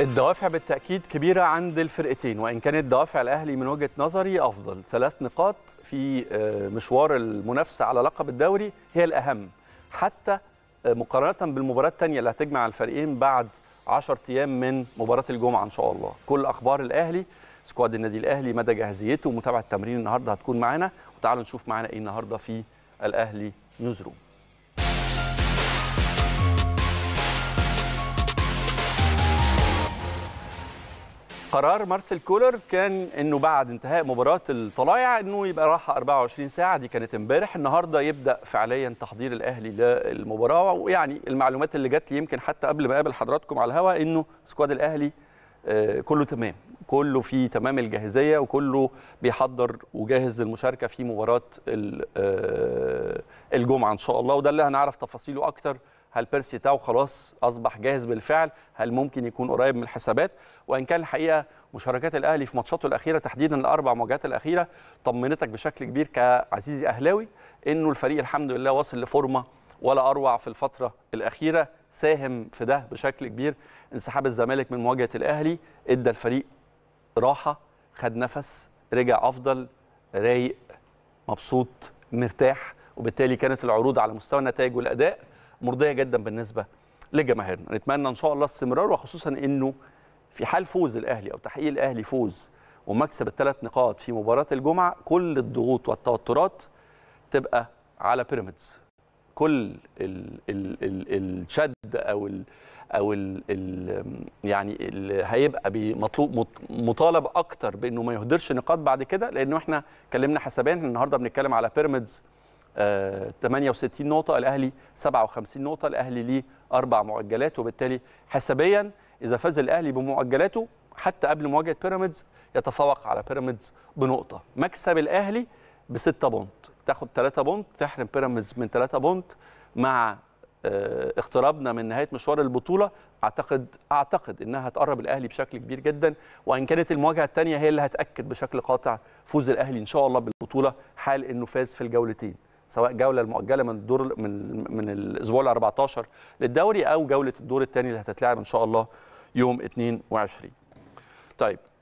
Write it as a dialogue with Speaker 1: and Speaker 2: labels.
Speaker 1: الدوافع بالتأكيد كبيرة عند الفرقتين وإن كانت دوافع الأهلي من وجهة نظري أفضل ثلاث نقاط في آه، مشوار المنافسة على لقب الدوري هي الأهم حتى آه، مقارنة بالمباراة الثانية اللي هتجمع الفريقين بعد 10 أيام من مباراة الجمعة إن شاء الله كل أخبار الأهلي سكواد النادي الأهلي مدى جاهزيته ومتابعة التمرين النهاردة هتكون معانا وتعالوا نشوف معانا إيه النهاردة في الأهلي نيوزروم قرار مارسيل كولر كان انه بعد انتهاء مباراه الطلائع انه يبقى راحه 24 ساعه دي كانت امبارح النهارده يبدا فعليا تحضير الاهلي للمباراه ويعني المعلومات اللي جت لي يمكن حتى قبل ما اقابل حضراتكم على الهوا انه سكواد الاهلي آه، كله تمام كله في تمام الجاهزيه وكله بيحضر وجاهز للمشاركه في مباراه آه، الجمعه ان شاء الله وده اللي هنعرف تفاصيله اكتر هل بيرسي تاو خلاص اصبح جاهز بالفعل هل ممكن يكون قريب من الحسابات وان كان الحقيقه مشاركات الاهلي في ماتشاته الاخيره تحديدا الاربع مواجهات الاخيره طمنتك بشكل كبير كعزيزي اهلاوي انه الفريق الحمد لله واصل لفورمه ولا اروع في الفتره الاخيره ساهم في ده بشكل كبير انسحاب الزمالك من مواجهه الاهلي ادى الفريق راحه خد نفس رجع افضل رايق مبسوط مرتاح وبالتالي كانت العروض على مستوى النتائج والاداء مرضيه جدا بالنسبه لجماهيرنا نتمنى ان شاء الله استمرار وخصوصا انه في حال فوز الاهلي او تحقيق الاهلي فوز ومكسب الثلاث نقاط في مباراه الجمعه كل الضغوط والتوترات تبقى على بيراميدز كل الـ الـ الـ الشد او الـ او الـ الـ يعني الـ هيبقى مطلوب مطالب اكتر بانه ما يهدرش نقاط بعد كده لانه احنا اتكلمنا حسابين النهارده بنتكلم على بيراميدز 68 نقطه الاهلي 57 نقطه الاهلي ليه اربع معجلات وبالتالي حسابيا اذا فاز الاهلي بمعجلاته حتى قبل مواجهه بيراميدز يتفوق على بيراميدز بنقطه مكسب الاهلي ب 6 بونت تاخد 3 بونت تحرم بيراميدز من 3 بونت مع آه، اقترابنا من نهايه مشوار البطوله اعتقد اعتقد انها هتقرب الاهلي بشكل كبير جدا وان كانت المواجهه الثانيه هي اللي هتاكد بشكل قاطع فوز الاهلي ان شاء الله بالبطوله حال انه فاز في الجولتين سواء جوله المؤجله من الدور من من الاسبوع ال 14 للدوري او جوله الدور الثاني اللي هتتلعب ان شاء الله يوم 22 طيب